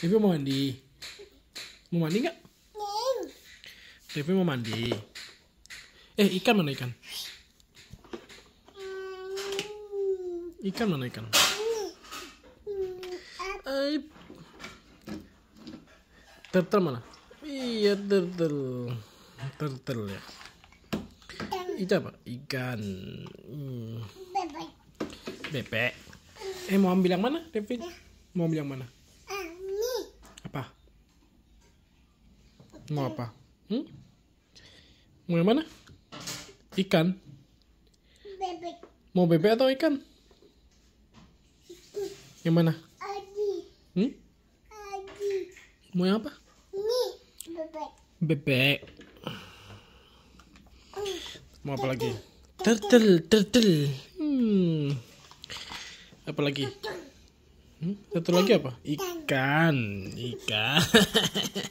Devi mau mandi. Mau mandi nggak? Devi mau mandi. Eh ikan mana ikan? Hmm. Ikan mana ikan? Ay. Turtle mana? Iya turtle. Turtle ya. Itu apa? Ikan. Hmm. Bebek. Bebek. Eh mau ambil yang mana, David? Ya. Mau ambil yang mana? Mau iya. apa? Hmm? Mau yang mana? Ikan. Bebek. Mau bebek atau ikan? Yang mana? Aji. Hmm? Aji. Mau yang apa? bebek. Bebek. Oh. Mau apa lagi? Turtle, turtle. Hmm. Apa lagi? Hmm? Satu lagi apa? Ikan. Ikan.